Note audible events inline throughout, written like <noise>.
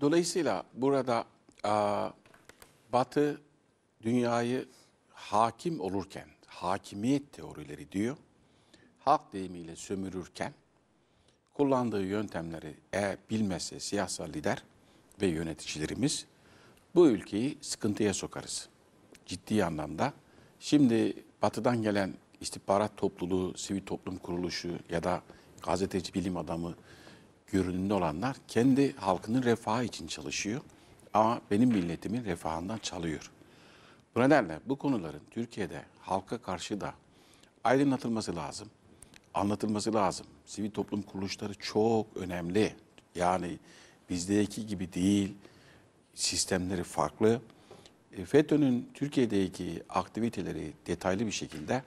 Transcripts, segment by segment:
Dolayısıyla burada a, Batı dünyayı hakim olurken, hakimiyet teorileri diyor, halk deyimiyle sömürürken kullandığı yöntemleri eğer bilmezse siyasal lider ve yöneticilerimiz bu ülkeyi sıkıntıya sokarız. Ciddi anlamda. Şimdi batıdan gelen istihbarat topluluğu, sivil toplum kuruluşu ya da gazeteci bilim adamı görünümde olanlar kendi halkının refahı için çalışıyor ama benim milletimin refahından çalıyor. Bu nedenle bu konuların Türkiye'de halka karşı da aydınlatılması lazım, anlatılması lazım. Sivil toplum kuruluşları çok önemli. Yani bizdeki gibi değil, sistemleri farklı. E, FETÖ'nün Türkiye'deki aktiviteleri detaylı bir şekilde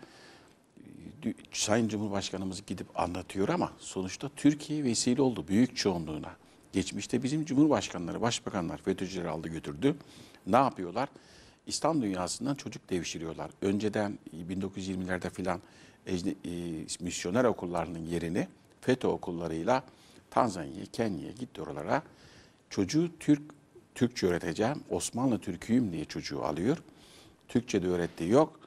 Sayın Cumhurbaşkanımız gidip anlatıyor ama sonuçta Türkiye vesile oldu büyük çoğunluğuna. Geçmişte bizim cumhurbaşkanları, başbakanlar FETÖ'cüleri aldı götürdü. Ne yapıyorlar? İslam dünyasından çocuk devşiriyorlar. Önceden 1920'lerde filan e, misyoner okullarının yerini FETÖ okullarıyla Tanzanya'ya, Kenya'ya gitti oralara. Çocuğu Türk Türkçe öğreteceğim, Osmanlı Türküyüm diye çocuğu alıyor. Türkçe de öğrettiği yok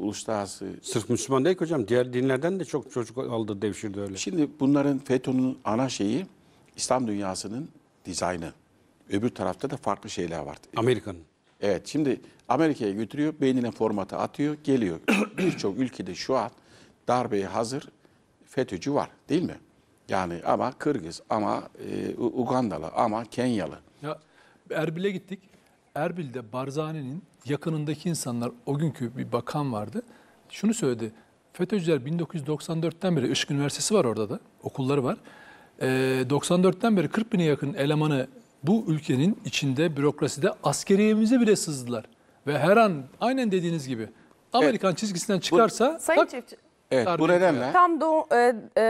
uluslararası... Sırf Müslüman değil ki hocam. Diğer dinlerden de çok çocuk aldı, devşirdi öyle. Şimdi bunların FETÖ'nün ana şeyi İslam dünyasının dizaynı. Öbür tarafta da farklı şeyler var. Amerika'nın. Evet şimdi Amerika'ya götürüyor, beynine formatı atıyor, geliyor. <clears throat> Birçok ülkede şu an darbeye hazır FETÖ'cü var değil mi? Yani ama Kırgız, ama e, Ugandalı, ama Kenyalı. Ya Erbil'e gittik. Erbil'de Barzani'nin yakınındaki insanlar, o günkü bir bakan vardı. Şunu söyledi, FETÖ'cüler 1994'ten beri, Işık Üniversitesi var orada da, okulları var. E, ee, 94'ten beri 40 bine yakın elemanı bu ülkenin içinde, bürokraside, askeriyemize bile sızdılar. Ve her an aynen dediğiniz gibi Amerikan evet. çizgisinden çıkarsa... Bu, Sayın Çiftçi, Evet Darbe bu nedenle. Tam da e, e,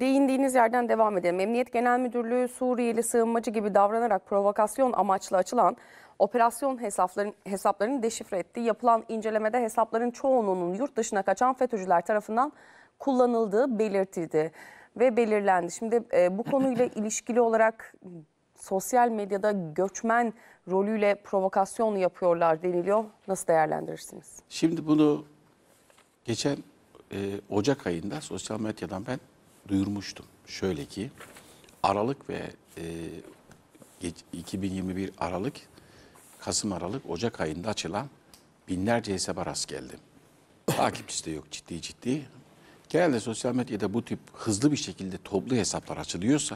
değindiğiniz yerden devam edelim. Emniyet Genel Müdürlüğü Suriyeli sığınmacı gibi davranarak provokasyon amaçlı açılan operasyon hesapların, hesaplarını deşifre etti. Yapılan incelemede hesapların çoğunun yurt dışına kaçan FETÖ'cüler tarafından kullanıldığı belirtildi ve belirlendi. Şimdi e, bu konuyla <clears throat> ilişkili olarak sosyal medyada göçmen rolüyle provokasyon yapıyorlar deniliyor. Nasıl değerlendirirsiniz? Şimdi bunu geçen e, Ocak ayında sosyal medyadan ben duyurmuştum. Şöyle ki Aralık ve e, 2021 Aralık Kasım, Aralık, Ocak ayında açılan binlerce hesaba rast geldim. Takipçisi de yok ciddi ciddi. Genelde sosyal medyada bu tip hızlı bir şekilde toplu hesaplar açılıyorsa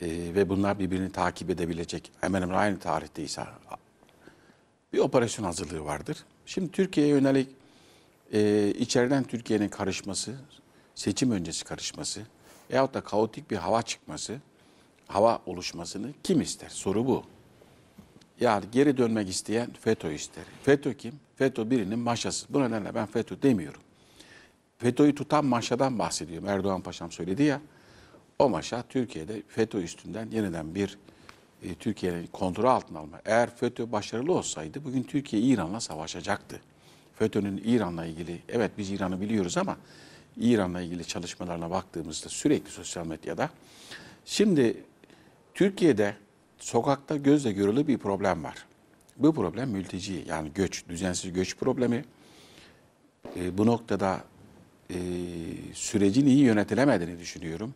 e, ve bunlar birbirini takip edebilecek hemen hemen aynı tarihteyse bir operasyon hazırlığı vardır. Şimdi Türkiye'ye yönelik e, içeriden Türkiye'nin karışması, seçim öncesi karışması veyahut da kaotik bir hava çıkması, hava oluşmasını kim ister? Soru bu. Yani geri dönmek isteyen FETÖ ister. FETÖ kim? FETÖ birinin maşası. Bu nedenle ben FETÖ demiyorum. FETÖ'yü tutan maşadan bahsediyorum. Erdoğan Paşam söyledi ya. O maşa Türkiye'de FETÖ üstünden yeniden bir e, Türkiye'nin kontrol altına alma. Eğer FETÖ başarılı olsaydı bugün Türkiye İran'la savaşacaktı. FETÖ'nün İran'la ilgili, evet biz İran'ı biliyoruz ama İran'la ilgili çalışmalarına baktığımızda sürekli sosyal medyada. Şimdi Türkiye'de sokakta gözle görülü bir problem var. Bu problem mülteci yani göç, düzensiz göç problemi. E, bu noktada e, sürecin iyi yönetilemediğini düşünüyorum.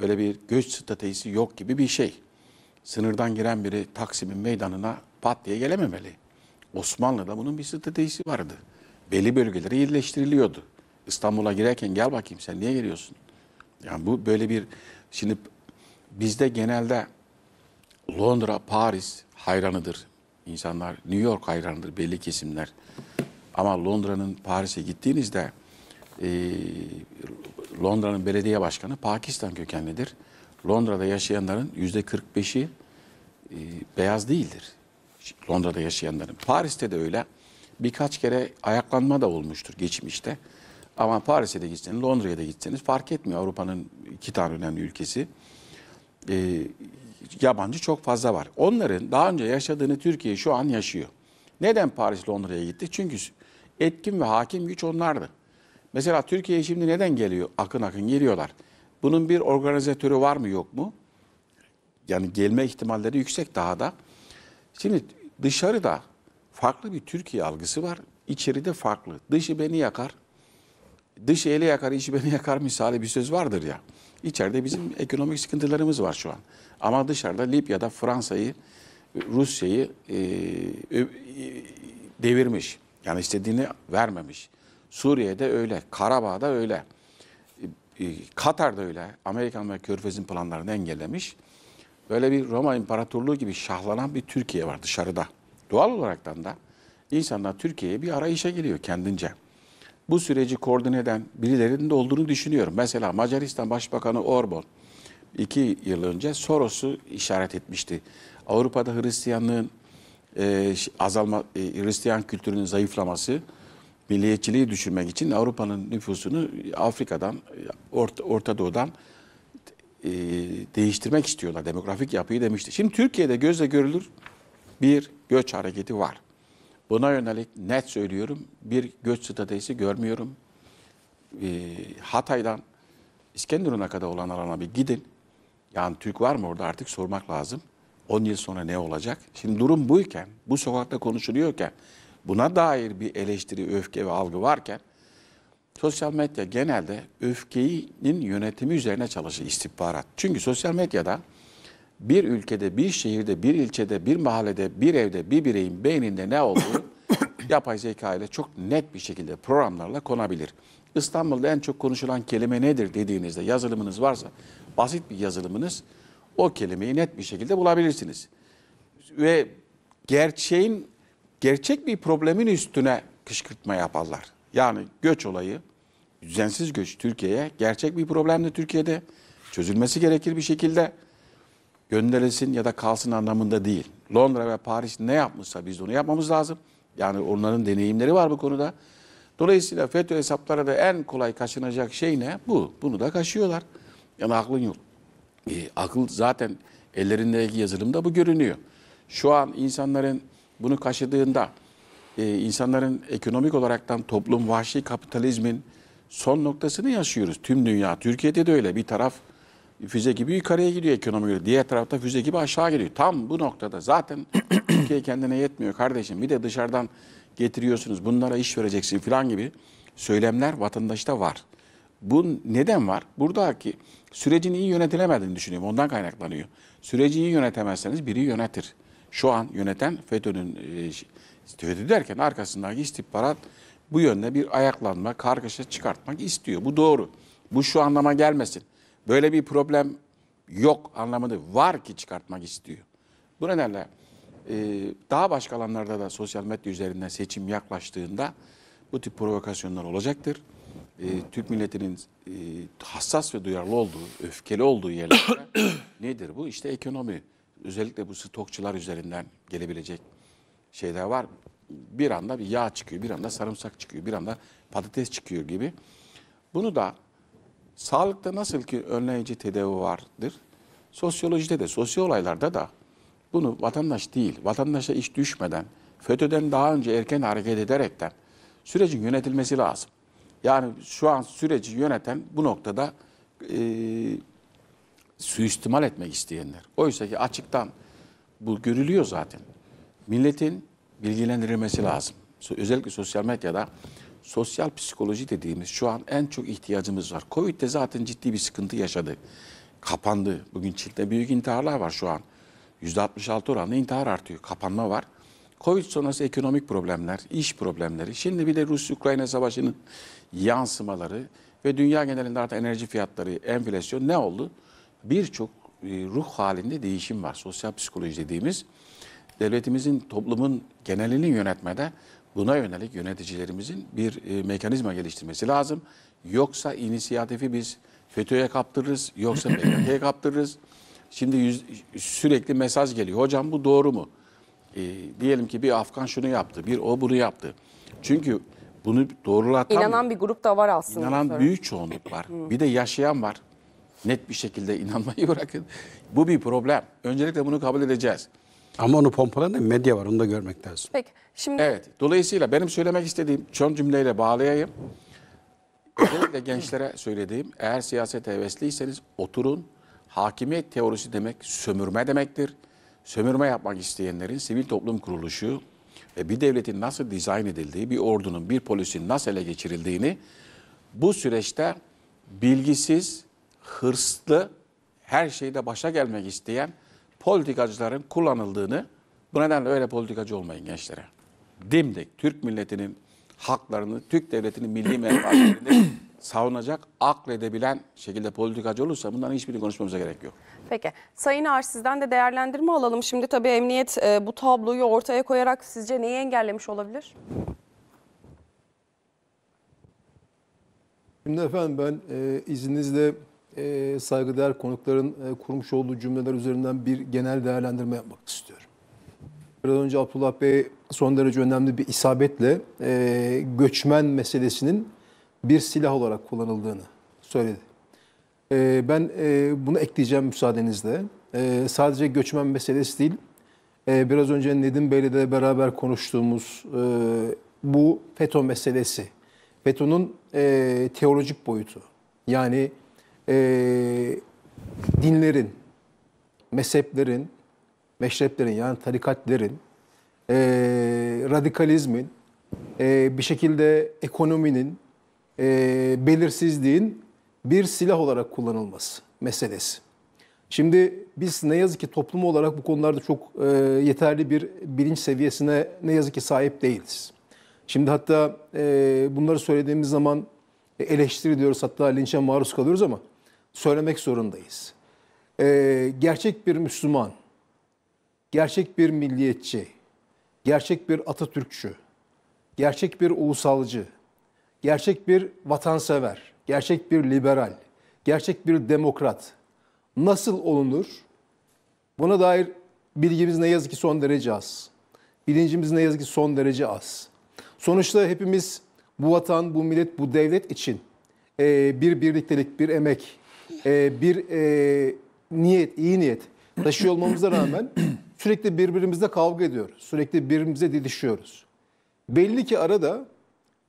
Böyle bir göç stratejisi yok gibi bir şey. Sınırdan giren biri Taksim'in meydanına pat diye gelememeli. Osmanlı'da bunun bir stratejisi vardı. Belli bölgelere yerleştiriliyordu. İstanbul'a girerken gel bakayım sen niye geliyorsun? Yani bu böyle bir şimdi bizde genelde Londra, Paris hayranıdır insanlar. New York hayranıdır belli kesimler. Ama Londra'nın Paris'e gittiğinizde e, Londra'nın belediye başkanı Pakistan kökenlidir. Londra'da yaşayanların yüzde 45'i e, beyaz değildir. Londra'da yaşayanların. Paris'te de öyle. Birkaç kere ayaklanma da olmuştur geçmişte. Ama Paris'e de gitseniz, Londra'ya da gitseniz fark etmiyor. Avrupa'nın iki tane önemli ülkesi. E, yabancı çok fazla var. Onların daha önce yaşadığını Türkiye şu an yaşıyor. Neden Paris Londra'ya gitti? Çünkü etkin ve hakim güç onlardı. Mesela Türkiye'ye şimdi neden geliyor? Akın akın geliyorlar. Bunun bir organizatörü var mı yok mu? Yani gelme ihtimalleri yüksek daha da. Şimdi dışarıda farklı bir Türkiye algısı var. İçeride farklı. Dışı beni yakar. Dışı eli yakar, içi beni yakar misali bir söz vardır ya. İçeride bizim ekonomik sıkıntılarımız var şu an. Ama dışarıda Libya'da Fransa'yı, Rusya'yı e, e, devirmiş. Yani istediğini vermemiş. Suriye'de öyle, Karabağ'da öyle. E, e, Katar'da öyle. Amerikan ve Körfez'in planlarını engellemiş. Böyle bir Roma İmparatorluğu gibi şahlanan bir Türkiye var dışarıda. Doğal olaraktan da insanlar Türkiye'ye bir arayışa geliyor kendince bu süreci koordine eden birilerinin de olduğunu düşünüyorum. Mesela Macaristan Başbakanı Orban iki yıl önce Soros'u işaret etmişti. Avrupa'da Hristiyanlığın e, azalma, e, Hristiyan kültürünün zayıflaması, milliyetçiliği düşürmek için Avrupa'nın nüfusunu Afrika'dan, e, Orta, Orta Doğu'dan e, değiştirmek istiyorlar. Demografik yapıyı demişti. Şimdi Türkiye'de gözle görülür bir göç hareketi var. Buna yönelik net söylüyorum bir göç stratejisi görmüyorum. Ee, Hatay'dan İskenderun'a kadar olan alana bir gidin. Yani Türk var mı orada artık sormak lazım. 10 yıl sonra ne olacak? Şimdi durum buyken, bu sokakta konuşuluyorken, buna dair bir eleştiri, öfke ve algı varken sosyal medya genelde öfkenin yönetimi üzerine çalışır istihbarat. Çünkü sosyal medyada bir ülkede, bir şehirde, bir ilçede, bir mahallede, bir evde, bir bireyin beyninde ne olduğu <coughs> yapay zeka ile çok net bir şekilde programlarla konabilir. İstanbul'da en çok konuşulan kelime nedir dediğinizde yazılımınız varsa, basit bir yazılımınız o kelimeyi net bir şekilde bulabilirsiniz. Ve gerçeğin, gerçek bir problemin üstüne kışkırtma yaparlar. Yani göç olayı, düzensiz göç Türkiye'ye gerçek bir problemdi Türkiye'de. Çözülmesi gerekir bir şekilde gönderilsin ya da kalsın anlamında değil. Londra ve Paris ne yapmışsa biz de onu yapmamız lazım. Yani onların deneyimleri var bu konuda. Dolayısıyla FETÖ hesaplara da en kolay kaçınacak şey ne? Bu. Bunu da kaşıyorlar. Yani aklın yok. E, akıl zaten ellerindeki yazılımda bu görünüyor. Şu an insanların bunu kaşıdığında e, insanların ekonomik olaraktan toplum vahşi kapitalizmin son noktasını yaşıyoruz. Tüm dünya, Türkiye'de de öyle. Bir taraf füze gibi yukarıya gidiyor ekonomi göre. Diğer tarafta füze gibi aşağı gidiyor. Tam bu noktada zaten <clears throat> Türkiye kendine yetmiyor kardeşim. Bir de dışarıdan getiriyorsunuz bunlara iş vereceksin falan gibi söylemler vatandaşta var. Bu neden var? Buradaki sürecin iyi yönetilemediğini düşünüyorum. Ondan kaynaklanıyor. Süreci iyi yönetemezseniz biri yönetir. Şu an yöneten FETÖ'nün e, FETÖ derken arkasındaki istihbarat bu yönde bir ayaklanma, kargaşa çıkartmak istiyor. Bu doğru. Bu şu anlama gelmesin. Böyle bir problem yok anlamını var ki çıkartmak istiyor. Bu nedenle e, daha başka alanlarda da sosyal medya üzerinden seçim yaklaştığında bu tip provokasyonlar olacaktır. E, Türk milletinin e, hassas ve duyarlı olduğu, öfkeli olduğu yerlerde <coughs> nedir bu? İşte ekonomi. Özellikle bu stokçular üzerinden gelebilecek şeyler var. Bir anda bir yağ çıkıyor, bir anda sarımsak çıkıyor, bir anda patates çıkıyor gibi. Bunu da Sağlıkta nasıl ki önleyici tedavi vardır, sosyolojide de, sosyal olaylarda da bunu vatandaş değil, vatandaşa iş düşmeden, FETÖ'den daha önce erken hareket ederekten sürecin yönetilmesi lazım. Yani şu an süreci yöneten bu noktada e, suistimal etmek isteyenler. Oysa ki açıktan bu görülüyor zaten. Milletin bilgilendirilmesi lazım. Özellikle sosyal medyada sosyal psikoloji dediğimiz şu an en çok ihtiyacımız var. Covid de zaten ciddi bir sıkıntı yaşadı. Kapandı. Bugün Çin'de büyük intiharlar var şu an. %66 oranla intihar artıyor. Kapanma var. Covid sonrası ekonomik problemler, iş problemleri, şimdi bir de Rus-Ukrayna savaşının yansımaları ve dünya genelinde artık enerji fiyatları, enflasyon ne oldu? Birçok e, ruh halinde değişim var. Sosyal psikoloji dediğimiz devletimizin, toplumun genelini yönetmede Buna yönelik yöneticilerimizin bir e, mekanizma geliştirmesi lazım. Yoksa inisiyatifi biz FETÖ'ye kaptırırız, yoksa PKK'ya <clears throat> kaptırırız. Şimdi yüz, sürekli mesaj geliyor. Hocam bu doğru mu? E, diyelim ki bir Afgan şunu yaptı, bir o bunu yaptı. Çünkü bunu doğrulatan... İnanan bir grup da var aslında. İnanan büyük çoğunluk var. bir de yaşayan var. Net bir şekilde inanmayı bırakın. Bu bir problem. Öncelikle bunu kabul edeceğiz. Ama onu pompalayan da medya var onu da görmek lazım. Peki şimdi... Evet dolayısıyla benim söylemek istediğim son cümleyle bağlayayım. Özellikle gençlere söylediğim eğer siyaset hevesliyseniz oturun. Hakimiyet teorisi demek sömürme demektir. Sömürme yapmak isteyenlerin sivil toplum kuruluşu ve bir devletin nasıl dizayn edildiği, bir ordunun, bir polisin nasıl ele geçirildiğini bu süreçte bilgisiz, hırslı, her şeyde başa gelmek isteyen politikacıların kullanıldığını bu nedenle öyle politikacı olmayın gençlere. Dimdik Türk milletinin haklarını, Türk devletinin milli menfaatlerini <clears throat> savunacak, akledebilen şekilde politikacı olursa bunların hiçbirini konuşmamıza gerek yok. Peki. Sayın Ağar sizden de değerlendirme alalım. Şimdi tabii emniyet e, bu tabloyu ortaya koyarak sizce neyi engellemiş olabilir? Şimdi efendim ben e, izninizle e, saygıdeğer konukların e, kurmuş olduğu cümleler üzerinden bir genel değerlendirme yapmak istiyorum. Biraz önce Abdullah Bey son derece önemli bir isabetle e, göçmen meselesinin bir silah olarak kullanıldığını söyledi. E, ben e, bunu ekleyeceğim müsaadenizle. E, sadece göçmen meselesi değil, e, biraz önce Nedim Bey'le de beraber konuştuğumuz e, bu FETÖ meselesi. FETÖ'nün e, teolojik boyutu. Yani e, dinlerin, mezheplerin, meşreplerin yani tarikatlerin, e, radikalizmin, e, bir şekilde ekonominin, e, belirsizliğin bir silah olarak kullanılması meselesi. Şimdi biz ne yazık ki toplum olarak bu konularda çok e, yeterli bir bilinç seviyesine ne yazık ki sahip değiliz. Şimdi hatta e, bunları söylediğimiz zaman eleştiriliyoruz, hatta linçe maruz kalıyoruz ama söylemek zorundayız. Ee, gerçek bir Müslüman, gerçek bir milliyetçi, gerçek bir Atatürkçü, gerçek bir ulusalcı, gerçek bir vatansever, gerçek bir liberal, gerçek bir demokrat nasıl olunur? Buna dair bilgimiz ne yazık ki son derece az. Bilincimiz ne yazık ki son derece az. Sonuçta hepimiz bu vatan, bu millet, bu devlet için e, bir birliktelik, bir emek, e, bir e, niyet, iyi niyet taşıyor olmamıza rağmen <clears throat> sürekli birbirimizle kavga ediyoruz. Sürekli birbirimize didişiyoruz. Belli ki arada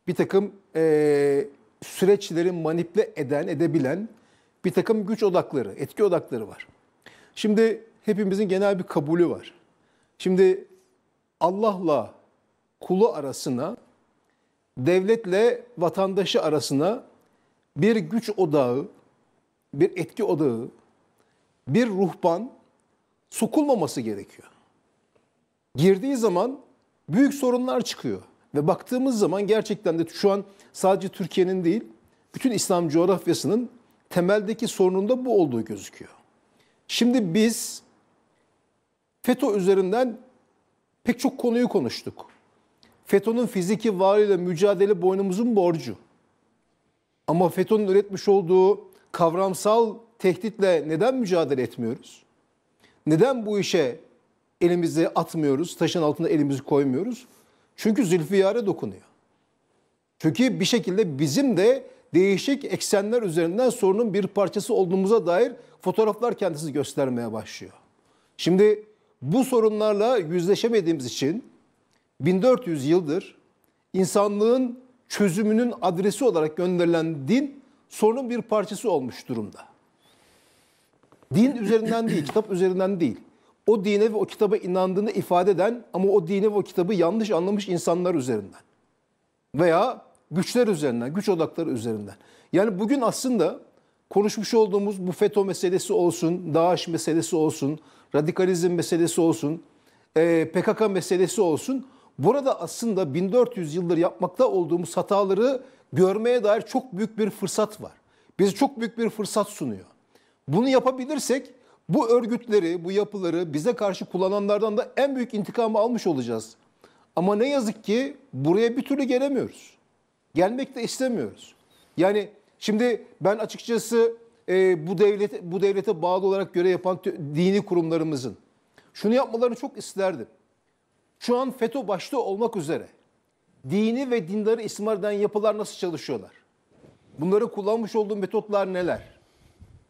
bir takım e, süreçleri manipüle eden, edebilen bir takım güç odakları, etki odakları var. Şimdi hepimizin genel bir kabulü var. Şimdi Allah'la kulu arasına, devletle vatandaşı arasına bir güç odağı, bir etki odağı, bir ruhban sokulmaması gerekiyor. Girdiği zaman büyük sorunlar çıkıyor. Ve baktığımız zaman gerçekten de şu an sadece Türkiye'nin değil, bütün İslam coğrafyasının temeldeki sorununda bu olduğu gözüküyor. Şimdi biz FETÖ üzerinden pek çok konuyu konuştuk. FETÖ'nün fiziki varlığıyla mücadele boynumuzun borcu. Ama FETÖ'nün üretmiş olduğu kavramsal tehditle neden mücadele etmiyoruz? Neden bu işe elimizi atmıyoruz, taşın altında elimizi koymuyoruz? Çünkü zülfiyare dokunuyor. Çünkü bir şekilde bizim de değişik eksenler üzerinden sorunun bir parçası olduğumuza dair fotoğraflar kendisi göstermeye başlıyor. Şimdi bu sorunlarla yüzleşemediğimiz için 1400 yıldır insanlığın çözümünün adresi olarak gönderilen din sorunun bir parçası olmuş durumda. Din üzerinden değil, kitap üzerinden değil. O dine ve o kitaba inandığını ifade eden ama o dine ve o kitabı yanlış anlamış insanlar üzerinden. Veya güçler üzerinden, güç odakları üzerinden. Yani bugün aslında konuşmuş olduğumuz bu FETÖ meselesi olsun, DAEŞ meselesi olsun, radikalizm meselesi olsun, e, PKK meselesi olsun. Burada aslında 1400 yıldır yapmakta olduğumuz hataları görmeye dair çok büyük bir fırsat var. Bize çok büyük bir fırsat sunuyor. Bunu yapabilirsek bu örgütleri, bu yapıları bize karşı kullananlardan da en büyük intikamı almış olacağız. Ama ne yazık ki buraya bir türlü gelemiyoruz. Gelmek de istemiyoruz. Yani şimdi ben açıkçası e, bu devlet bu devlete bağlı olarak göre yapan dini kurumlarımızın şunu yapmalarını çok isterdim. Şu an FETÖ başta olmak üzere dini ve dindarı istismar eden yapılar nasıl çalışıyorlar? Bunları kullanmış olduğu metotlar neler?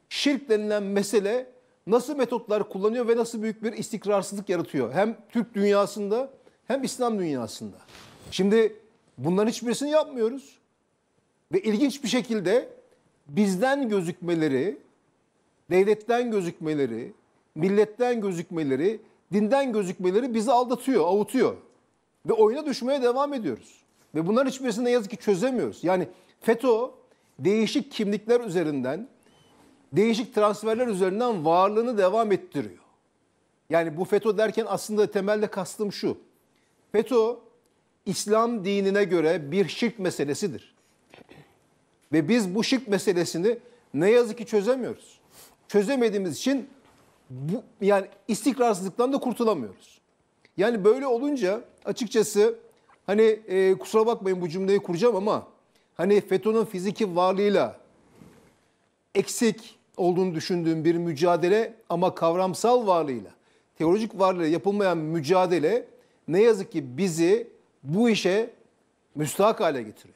Şirk denilen mesele nasıl metotlar kullanıyor ve nasıl büyük bir istikrarsızlık yaratıyor? Hem Türk dünyasında hem İslam dünyasında. Şimdi bunların hiçbirisini yapmıyoruz. Ve ilginç bir şekilde bizden gözükmeleri, devletten gözükmeleri, milletten gözükmeleri, dinden gözükmeleri bizi aldatıyor, avutuyor. Ve oyuna düşmeye devam ediyoruz. Ve bunların hiçbirisini ne yazık ki çözemiyoruz. Yani FETÖ değişik kimlikler üzerinden, değişik transferler üzerinden varlığını devam ettiriyor. Yani bu FETÖ derken aslında temelde kastım şu. FETÖ İslam dinine göre bir şirk meselesidir. Ve biz bu şirk meselesini ne yazık ki çözemiyoruz. Çözemediğimiz için bu, yani istikrarsızlıktan da kurtulamıyoruz. Yani böyle olunca açıkçası hani e, kusura bakmayın bu cümleyi kuracağım ama hani FETÖ'nün fiziki varlığıyla eksik olduğunu düşündüğüm bir mücadele ama kavramsal varlığıyla, teolojik varlığıyla yapılmayan mücadele ne yazık ki bizi bu işe müstahak hale getiriyor.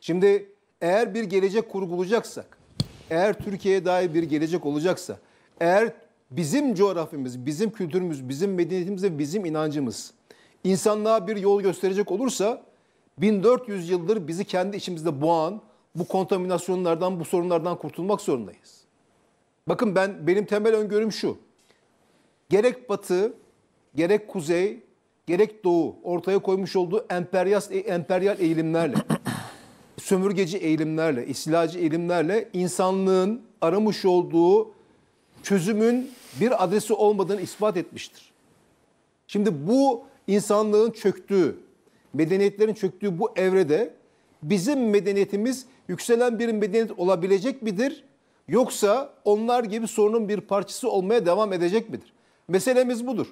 Şimdi eğer bir gelecek kurgulayacaksak, eğer Türkiye'ye dair bir gelecek olacaksa, eğer bizim coğrafyamız, bizim kültürümüz, bizim medeniyetimiz ve bizim inancımız insanlığa bir yol gösterecek olursa 1400 yıldır bizi kendi içimizde boğan bu kontaminasyonlardan, bu sorunlardan kurtulmak zorundayız. Bakın ben benim temel öngörüm şu. Gerek Batı, gerek Kuzey, gerek Doğu ortaya koymuş olduğu emperyal, e, emperyal eğilimlerle, <clears throat> sömürgeci eğilimlerle, istilacı eğilimlerle insanlığın aramış olduğu çözümün bir adresi olmadığını ispat etmiştir. Şimdi bu insanlığın çöktüğü, medeniyetlerin çöktüğü bu evrede bizim medeniyetimiz yükselen bir medeniyet olabilecek midir? Yoksa onlar gibi sorunun bir parçası olmaya devam edecek midir? Meselemiz budur.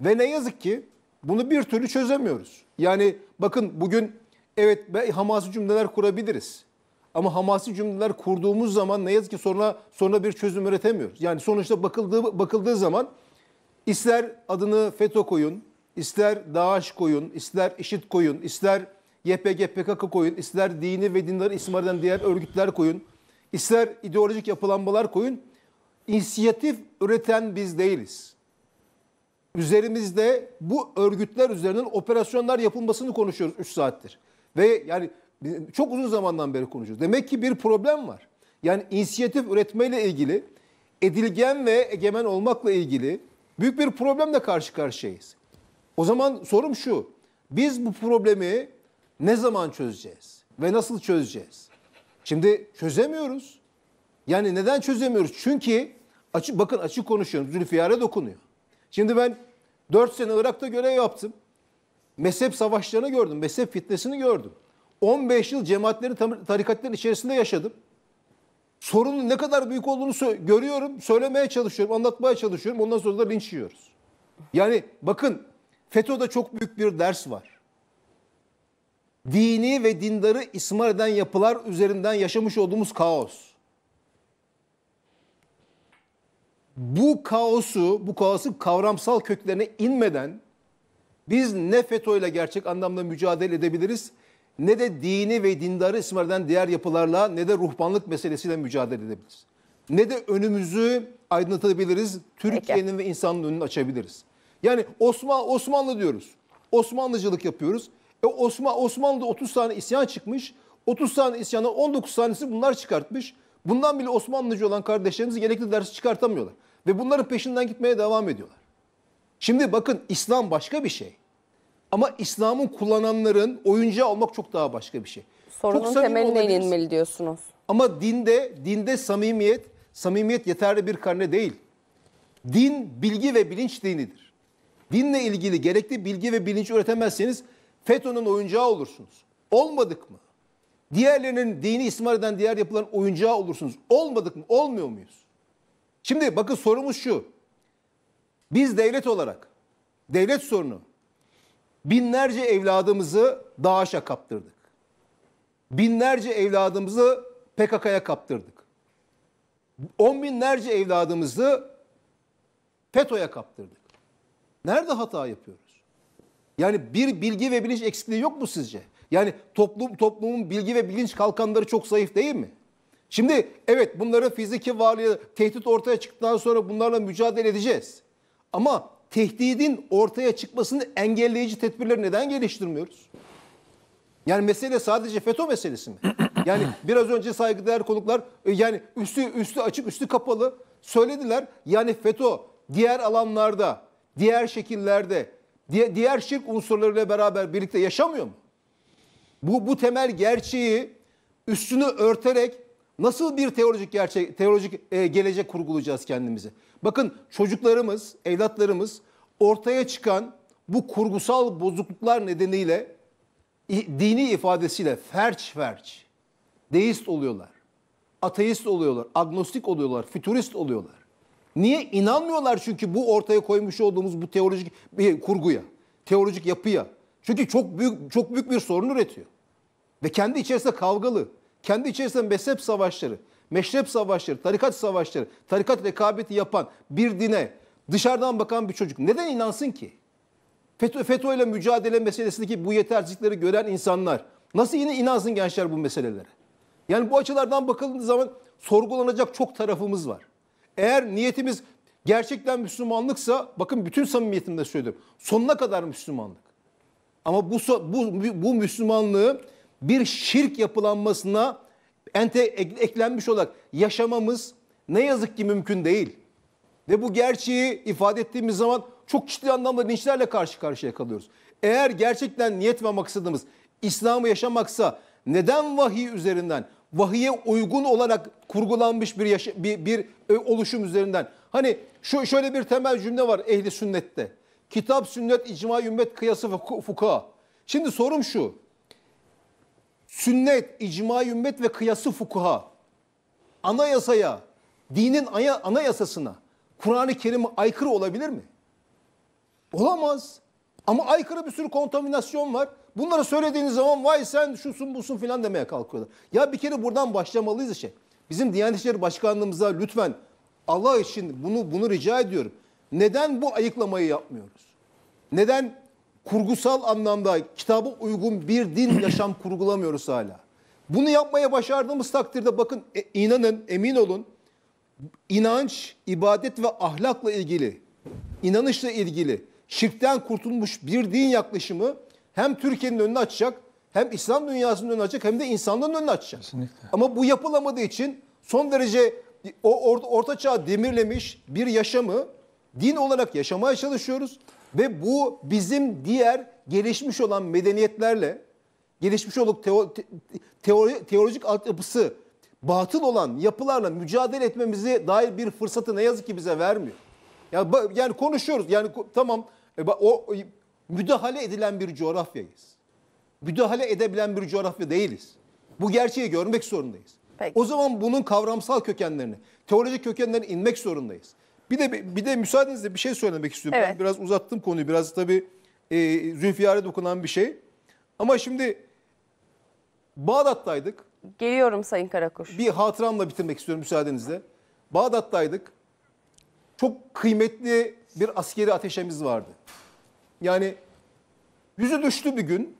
Ve ne yazık ki bunu bir türlü çözemiyoruz. Yani bakın bugün evet Hamas'ı cümleler kurabiliriz. Ama Hamas'ı cümleler kurduğumuz zaman ne yazık ki sonra sonra bir çözüm üretemiyoruz. Yani sonuçta bakıldığı bakıldığı zaman ister adını FETÖ koyun, ister DAEŞ koyun, ister IŞİD koyun, ister YPG, PKK koyun, ister dini ve dinleri ismar eden diğer örgütler koyun, ister ideolojik yapılanmalar koyun. İnisiyatif üreten biz değiliz. Üzerimizde bu örgütler üzerinden operasyonlar yapılmasını konuşuyoruz 3 saattir. Ve yani çok uzun zamandan beri konuşuyoruz. Demek ki bir problem var. Yani inisiyatif üretmeyle ilgili edilgen ve egemen olmakla ilgili büyük bir problemle karşı karşıyayız. O zaman sorum şu. Biz bu problemi ne zaman çözeceğiz ve nasıl çözeceğiz? Şimdi çözemiyoruz. Yani neden çözemiyoruz? Çünkü açık bakın açık konuşuyorum. Zülfiyar'a dokunuyor. Şimdi ben 4 sene Irak'ta görev yaptım. Mezhep savaşlarını gördüm. Mezhep fitnesini gördüm. 15 yıl cemaatlerin, tarikatların içerisinde yaşadım. Sorunun ne kadar büyük olduğunu görüyorum. Söylemeye çalışıyorum, anlatmaya çalışıyorum. Ondan sonra da linç yiyoruz. Yani bakın FETÖ'de çok büyük bir ders var. Dini ve dindarı ismar eden yapılar üzerinden yaşamış olduğumuz kaos. Bu kaosu, bu kaosu kavramsal köklerine inmeden biz ne FETÖ ile gerçek anlamda mücadele edebiliriz ne de dini ve dindarı ismar eden diğer yapılarla ne de ruhbanlık meselesiyle mücadele edebiliriz. Ne de önümüzü aydınlatabiliriz, Türkiye'nin ve insanlığın önünü açabiliriz. Yani Osman Osmanlı diyoruz. Osmanlıcılık yapıyoruz. E Osman Osmanlı'da 30 tane isyan çıkmış. 30 tane isyanı 19 tanesi bunlar çıkartmış. Bundan bile Osmanlıcı olan kardeşlerimizi gerekli dersi çıkartamıyorlar. Ve bunların peşinden gitmeye devam ediyorlar. Şimdi bakın İslam başka bir şey. Ama İslam'ın kullananların oyuncağı olmak çok daha başka bir şey. Sorunun temeline inilmeli diyorsunuz. Ama dinde dinde samimiyet, samimiyet yeterli bir karne değil. Din bilgi ve bilinç dinidir dinle ilgili gerekli bilgi ve bilinç üretemezseniz FETÖ'nün oyuncağı olursunuz. Olmadık mı? Diğerlerinin dini ismar eden diğer yapılan oyuncağı olursunuz. Olmadık mı? Olmuyor muyuz? Şimdi bakın sorumuz şu. Biz devlet olarak devlet sorunu binlerce evladımızı DAEŞ'e kaptırdık. Binlerce evladımızı PKK'ya kaptırdık. On binlerce evladımızı FETÖ'ye kaptırdık. Nerede hata yapıyoruz? Yani bir bilgi ve bilinç eksikliği yok mu sizce? Yani toplum toplumun bilgi ve bilinç kalkanları çok zayıf değil mi? Şimdi evet bunların fiziki varlığı tehdit ortaya çıktıktan sonra bunlarla mücadele edeceğiz. Ama tehdidin ortaya çıkmasını engelleyici tedbirleri neden geliştirmiyoruz? Yani mesele sadece FETÖ meselesi mi? <clears throat> Yani biraz önce saygıdeğer konuklar e, yani üstü üstü açık üstü kapalı söylediler. Yani FETÖ diğer alanlarda diğer şekillerde, diğer şirk unsurlarıyla beraber birlikte yaşamıyor mu? Bu, bu temel gerçeği üstünü örterek nasıl bir teolojik gerçek, teolojik e, gelecek kurgulayacağız kendimize? Bakın çocuklarımız, evlatlarımız ortaya çıkan bu kurgusal bozukluklar nedeniyle dini ifadesiyle ferç ferç deist oluyorlar, ateist oluyorlar, agnostik oluyorlar, fütürist oluyorlar. Niye? inanmıyorlar çünkü bu ortaya koymuş olduğumuz bu teolojik bir kurguya, teolojik yapıya. Çünkü çok büyük çok büyük bir sorun üretiyor. Ve kendi içerisinde kavgalı, kendi içerisinde mezhep savaşları, meşrep savaşları, tarikat savaşları, tarikat rekabeti yapan bir dine dışarıdan bakan bir çocuk neden inansın ki? FETÖ, FETÖ ile mücadele meselesindeki bu yetersizlikleri gören insanlar nasıl yine inansın gençler bu meselelere? Yani bu açılardan bakıldığı zaman sorgulanacak çok tarafımız var. Eğer niyetimiz gerçekten Müslümanlıksa bakın bütün samimiyetimle söylüyorum. Sonuna kadar Müslümanlık. Ama bu bu bu Müslümanlığı bir şirk yapılanmasına ente eklenmiş olarak yaşamamız ne yazık ki mümkün değil. Ve bu gerçeği ifade ettiğimiz zaman çok ciddi anlamda linçlerle karşı karşıya kalıyoruz. Eğer gerçekten niyet ve maksadımız İslam'ı yaşamaksa neden vahiy üzerinden vahiye uygun olarak kurgulanmış bir, yaşa, bir, bir e, oluşum üzerinden. Hani şu şöyle bir temel cümle var ehli sünnette. Kitap, sünnet, icma, ümmet, kıyası ve fukaha. Şimdi sorum şu. Sünnet, icma, ümmet ve kıyası fukaha. Anayasaya, dinin anayasasına, Kur'an-ı Kerim'e aykırı olabilir mi? Olamaz. Ama aykırı bir sürü kontaminasyon var. Bunları söylediğiniz zaman vay sen şusun busun filan demeye kalkıyorlar. Ya bir kere buradan başlamalıyız işe. Bizim Diyanet İşleri Başkanlığımıza lütfen Allah için bunu bunu rica ediyorum. Neden bu ayıklamayı yapmıyoruz? Neden kurgusal anlamda kitabı uygun bir din <clears throat> yaşam kurgulamıyoruz hala? Bunu yapmaya başardığımız takdirde bakın e, inanın, emin olun inanç, ibadet ve ahlakla ilgili, inanışla ilgili şirkten kurtulmuş bir din yaklaşımı hem Türkiye'nin önünü açacak hem İslam dünyasının önünü açacak hem de insanlığın önünü açacak. Kesinlikle. Ama bu yapılamadığı için son derece o or, orta çağ demirlemiş bir yaşamı din olarak yaşamaya çalışıyoruz ve bu bizim diğer gelişmiş olan medeniyetlerle gelişmiş olup teo, teori, teolojik altyapısı batıl olan yapılarla mücadele etmemizi dair bir fırsatı ne yazık ki bize vermiyor. Yani, yani konuşuyoruz. Yani tamam e, o müdahale edilen bir coğrafyayız. Müdahale edebilen bir coğrafya değiliz. Bu gerçeği görmek zorundayız. Peki. O zaman bunun kavramsal kökenlerini, teolojik kökenlerine inmek zorundayız. Bir de bir de müsaadenizle bir şey söylemek istiyorum. Evet. Ben biraz uzattım konuyu. Biraz tabii e, Zülfiyar'a dokunan bir şey. Ama şimdi Bağdat'taydık. Geliyorum Sayın Karakuş. Bir hatıramla bitirmek istiyorum müsaadenizle. Bağdat'taydık. Çok kıymetli bir askeri ateşemiz vardı. Yani yüzü düştü bir gün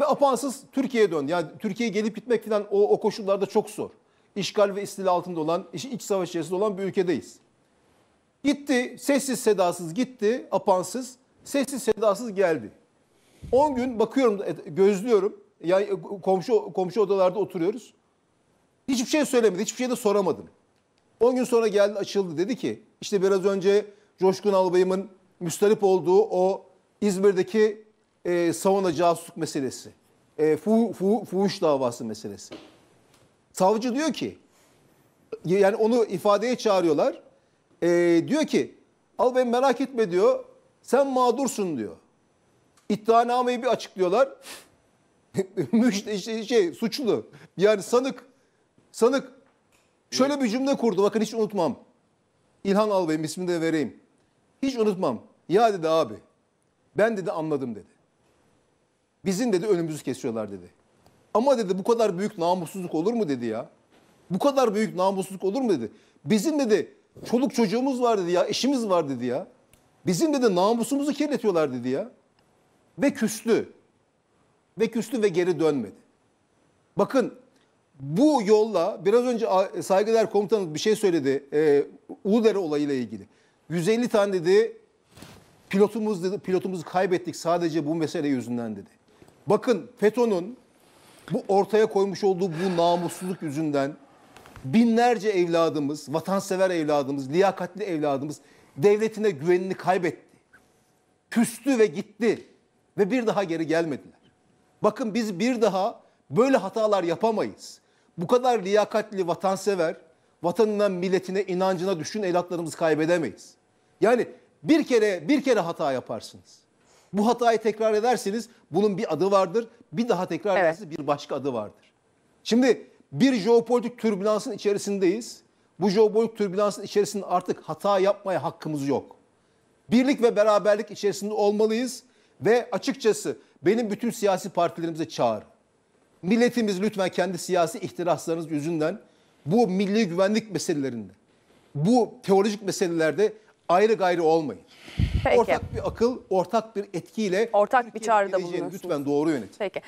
ve apansız Türkiye'ye döndü. Yani Türkiye'ye gelip gitmek falan o, o koşullarda çok zor. İşgal ve istila altında olan, iç, savaş içerisinde olan bir ülkedeyiz. Gitti, sessiz sedasız gitti, apansız. Sessiz sedasız geldi. 10 gün bakıyorum, gözlüyorum. Yani komşu komşu odalarda oturuyoruz. Hiçbir şey söylemedi, hiçbir şey de soramadım. 10 gün sonra geldi açıldı dedi ki işte biraz önce Coşkun Albayım'ın müstarip olduğu o İzmir'deki e, savuna casusluk meselesi. E, fu, fu, fuhuş davası meselesi. Savcı diyor ki, yani onu ifadeye çağırıyorlar. E, diyor ki, Albayım merak etme diyor, sen mağdursun diyor. İddianameyi bir açıklıyorlar. <laughs> Müjde şey, şey suçlu. Yani sanık sanık şöyle bir cümle kurdu. Bakın hiç unutmam. İlhan Albayım ismini de vereyim. Hiç unutmam. Ya dedi abi. Ben dedi anladım dedi. Bizim dedi önümüzü kesiyorlar dedi. Ama dedi bu kadar büyük namussuzluk olur mu dedi ya. Bu kadar büyük namussuzluk olur mu dedi. Bizim dedi çoluk çocuğumuz var dedi ya. Eşimiz var dedi ya. Bizim dedi namusumuzu kirletiyorlar dedi ya. Ve küstü. Ve küstü ve geri dönmedi. Bakın bu yolla biraz önce saygıdeğer komutanımız bir şey söyledi. E, Uludere olayıyla ilgili. 150 tane dedi pilotumuz dedi pilotumuzu kaybettik sadece bu mesele yüzünden dedi. Bakın FETÖ'nün bu ortaya koymuş olduğu bu namussuzluk yüzünden binlerce evladımız, vatansever evladımız, liyakatli evladımız devletine güvenini kaybetti. Küstü ve gitti ve bir daha geri gelmediler. Bakın biz bir daha böyle hatalar yapamayız. Bu kadar liyakatli, vatansever, vatanına, milletine, inancına düşün evlatlarımızı kaybedemeyiz. Yani bir kere bir kere hata yaparsınız. Bu hatayı tekrar edersiniz, bunun bir adı vardır. Bir daha tekrar evet. ederseniz bir başka adı vardır. Şimdi bir jeopolitik türbülansın içerisindeyiz. Bu jeopolitik türbülansın içerisinde artık hata yapmaya hakkımız yok. Birlik ve beraberlik içerisinde olmalıyız ve açıkçası benim bütün siyasi partilerimize çağır. Milletimiz lütfen kendi siyasi ihtiraslarınız yüzünden bu milli güvenlik meselelerinde, bu teolojik meselelerde ayrı gayrı olmayın. Peki. Ortak bir akıl, ortak bir etkiyle ortak bir çağrıda bulunursunuz. Lütfen doğru yönet. Peki.